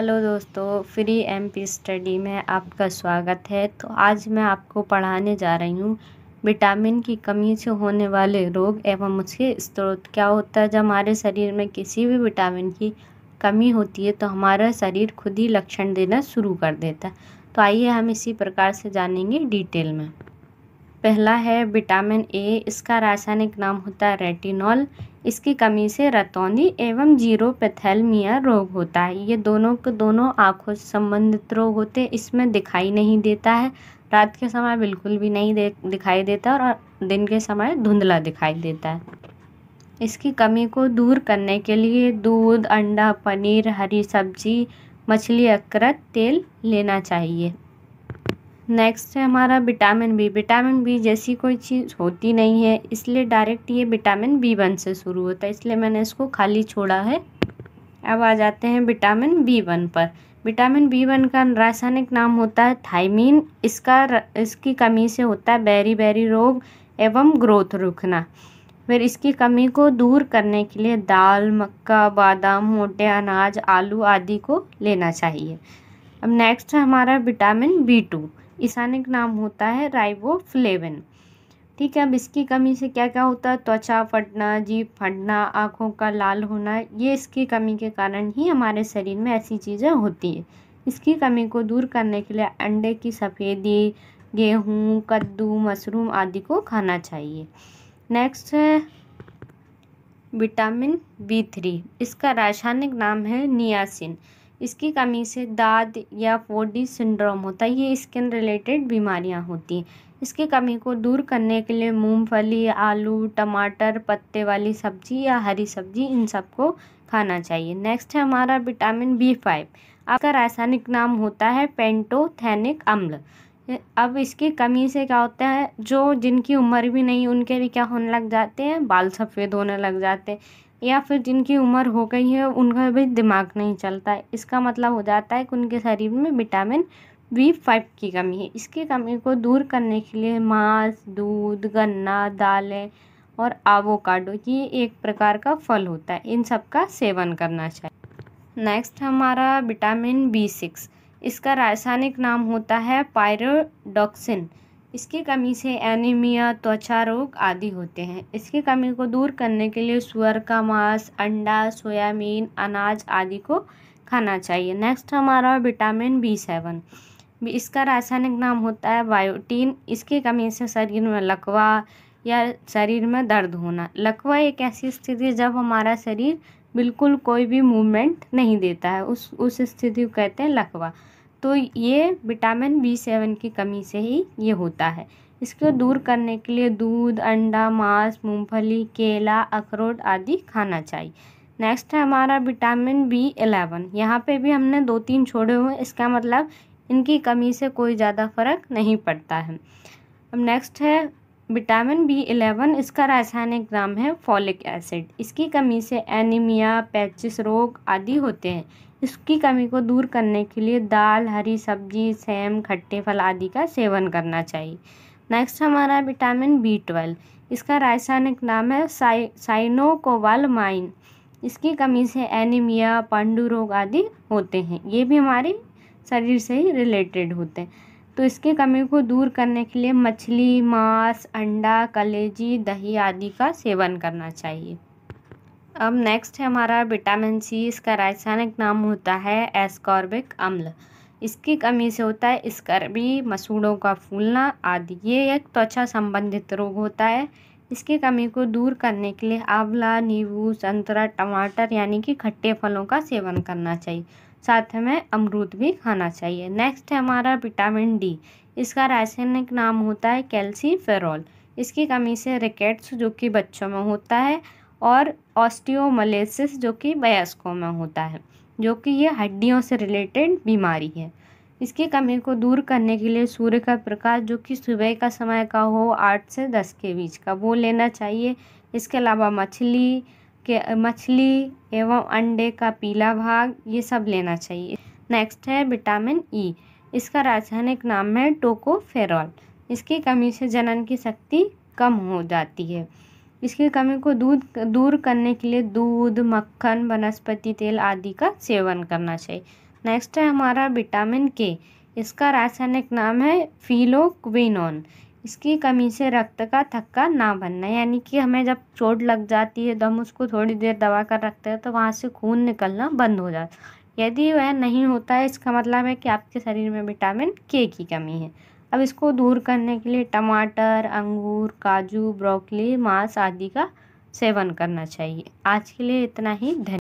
hello दोस्तों free M P study में आपका स्वागत है तो आज मैं आपको पढ़ाने जा रही हूँ विटामिन की कमी से होने वाले रोग एवं उसके स्रोत क्या होता है जब हमारे शरीर में किसी भी विटामिन की कमी होती है तो हमारा शरीर खुद ही लक्षण देना शुरू कर देता है तो आइए हम इसी प्रकार से जानेंगे डिटेल में पहला है विटामिन ए इसका रासायनिक नाम होता है रेटिनॉल इसकी कमी से रतौनी एवं पैथेलमिया रोग होता है ये दोनों के दोनों आँखों से संबंधित रोग होते हैं इसमें दिखाई नहीं देता है रात के समय बिल्कुल भी नहीं दे दिखाई देता और दिन के समय धुंधला दिखाई देता है इसकी कमी को दूर करने के लिए दूध अंडा पनीर हरी सब्जी मछली अकरत तेल लेना चाहिए नेक्स्ट है हमारा विटामिन बी विटामिन बी जैसी कोई चीज़ होती नहीं है इसलिए डायरेक्ट ये विटामिन बी वन से शुरू होता है इसलिए मैंने इसको खाली छोड़ा है अब आ जाते हैं विटामिन बी वन पर विटामिन बी वन का रासायनिक नाम होता है थाइमीन इसका इसकी कमी से होता है बैरी बैरी रोग एवं ग्रोथ रुकना फिर इसकी कमी को दूर करने के लिए दाल मक्का बादाम मोटे अनाज आलू आदि को लेना चाहिए अब नेक्स्ट है हमारा विटामिन बी टू इसानिक नाम होता है फ्लेवन ठीक है अब इसकी कमी से क्या क्या होता है त्वचा फटना जीप फटना आँखों का लाल होना ये इसकी कमी के कारण ही हमारे शरीर में ऐसी चीज़ें होती है इसकी कमी को दूर करने के लिए अंडे की सफ़ेदी गेहूँ कद्दू मशरूम आदि को खाना चाहिए नेक्स्ट है विटामिन बी थ्री इसका रासायनिक नाम है नियासिन इसकी कमी से दाद या फोडी सिंड्रोम होता है ये स्किन रिलेटेड बीमारियां होती हैं इसकी कमी को दूर करने के लिए मूंगफली आलू टमाटर पत्ते वाली सब्जी या हरी सब्जी इन सबको खाना चाहिए नेक्स्ट है हमारा विटामिन बी फाइव आपका रासायनिक नाम होता है पेंटोथेनिक अम्ल अब इसकी कमी से क्या होता है जो जिनकी उम्र भी नहीं उनके भी क्या होने लग जाते हैं बाल सफ़ेद होने लग जाते हैं या फिर जिनकी उम्र हो गई है उनका भी दिमाग नहीं चलता है इसका मतलब हो जाता है कि उनके शरीर में विटामिन बी फाइव की कमी है इसकी कमी को दूर करने के लिए मांस दूध गन्ना दालें और आवोकाडो ये एक प्रकार का फल होता है इन सब का सेवन करना चाहिए नेक्स्ट हमारा विटामिन बी सिक्स इसका रासायनिक नाम होता है पायरोडॉक्सिन इसकी कमी से एनीमिया त्वचा रोग आदि होते हैं इसकी कमी को दूर करने के लिए सुअर का मांस अंडा सोयाबीन अनाज आदि को खाना चाहिए नेक्स्ट हमारा विटामिन बी सेवन इसका रासायनिक नाम होता है बायोटीन इसकी कमी से शरीर में लकवा या शरीर में दर्द होना लकवा एक ऐसी स्थिति है जब हमारा शरीर बिल्कुल कोई भी मूवमेंट नहीं देता है उस उस स्थिति को कहते हैं लकवा तो ये विटामिन बी सेवन की कमी से ही ये होता है इसको दूर करने के लिए दूध अंडा मांस मूंगफली केला अखरोट आदि खाना चाहिए नेक्स्ट है हमारा विटामिन बी एलेवन यहाँ पे भी हमने दो तीन छोड़े हुए हैं इसका मतलब इनकी कमी से कोई ज़्यादा फ़र्क नहीं पड़ता है अब नेक्स्ट है विटामिन बी एलेवन इसका रासायनिक नाम है फॉलिक एसिड इसकी कमी से एनीमिया पैचिस रोग आदि होते हैं इसकी कमी को दूर करने के लिए दाल हरी सब्जी सेम खट्टे फल आदि का सेवन करना चाहिए नेक्स्ट हमारा विटामिन बी ट्वेल्व इसका रासायनिक नाम है साइ साइनोकोवाल माइन इसकी कमी से एनीमिया पांडु रोग आदि होते हैं ये भी हमारे शरीर से ही रिलेटेड होते हैं तो इसकी कमी को दूर करने के लिए मछली मांस अंडा कलेजी दही आदि का सेवन करना चाहिए अब नेक्स्ट है हमारा विटामिन सी इसका रासायनिक नाम होता है एस्कॉर्बिक अम्ल इसकी कमी से होता है स्कर्बी मसूड़ों का फूलना आदि ये एक त्वचा संबंधित रोग होता है इसकी कमी को दूर करने के लिए आंवला नींबू संतरा टमाटर यानी कि खट्टे फलों का सेवन करना चाहिए साथ में अमरूद भी खाना चाहिए नेक्स्ट है हमारा विटामिन डी इसका रासायनिक नाम होता है कैल्सी इसकी कमी से रिकेट्स जो कि बच्चों में होता है और ऑस्टियोमलेसिस जो कि वयस्कों में होता है जो कि ये हड्डियों से रिलेटेड बीमारी है इसकी कमी को दूर करने के लिए सूर्य का प्रकाश जो कि सुबह का समय का हो आठ से दस के बीच का वो लेना चाहिए इसके अलावा मछली के मछली एवं अंडे का पीला भाग ये सब लेना चाहिए नेक्स्ट है विटामिन ई इसका रासायनिक नाम है टोकोफेरॉल इसकी कमी से जनन की शक्ति कम हो जाती है इसकी कमी को दूध दूर करने के लिए दूध मक्खन वनस्पति तेल आदि का सेवन करना चाहिए नेक्स्ट है हमारा विटामिन के इसका रासायनिक नाम है फिलोक्विनोन इसकी कमी से रक्त का थक्का ना बनना यानी कि हमें जब चोट लग जाती है तो हम उसको थोड़ी देर दबा कर रखते हैं तो वहाँ से खून निकलना बंद हो जाता यदि वह नहीं होता है इसका मतलब है कि आपके शरीर में विटामिन के की कमी है अब इसको दूर करने के लिए टमाटर अंगूर काजू ब्रोकली मांस आदि का सेवन करना चाहिए आज के लिए इतना ही धन्य